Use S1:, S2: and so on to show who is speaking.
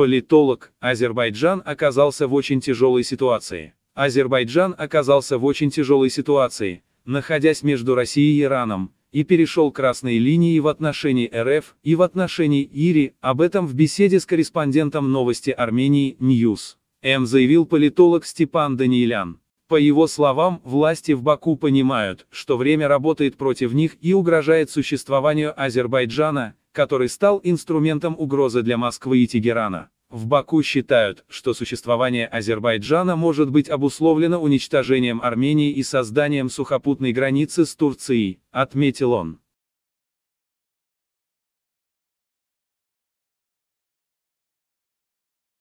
S1: Политолог, Азербайджан оказался в очень тяжелой ситуации. Азербайджан оказался в очень тяжелой ситуации, находясь между Россией и Ираном, и перешел красные линии в отношении РФ и в отношении Ири, об этом в беседе с корреспондентом новости Армении Ньюс. М заявил политолог Степан Даниилян. По его словам, власти в Баку понимают, что время работает против них и угрожает существованию Азербайджана, который стал инструментом угрозы для Москвы и Тегерана. В Баку считают, что существование Азербайджана может быть обусловлено уничтожением Армении и созданием сухопутной границы с Турцией, отметил он.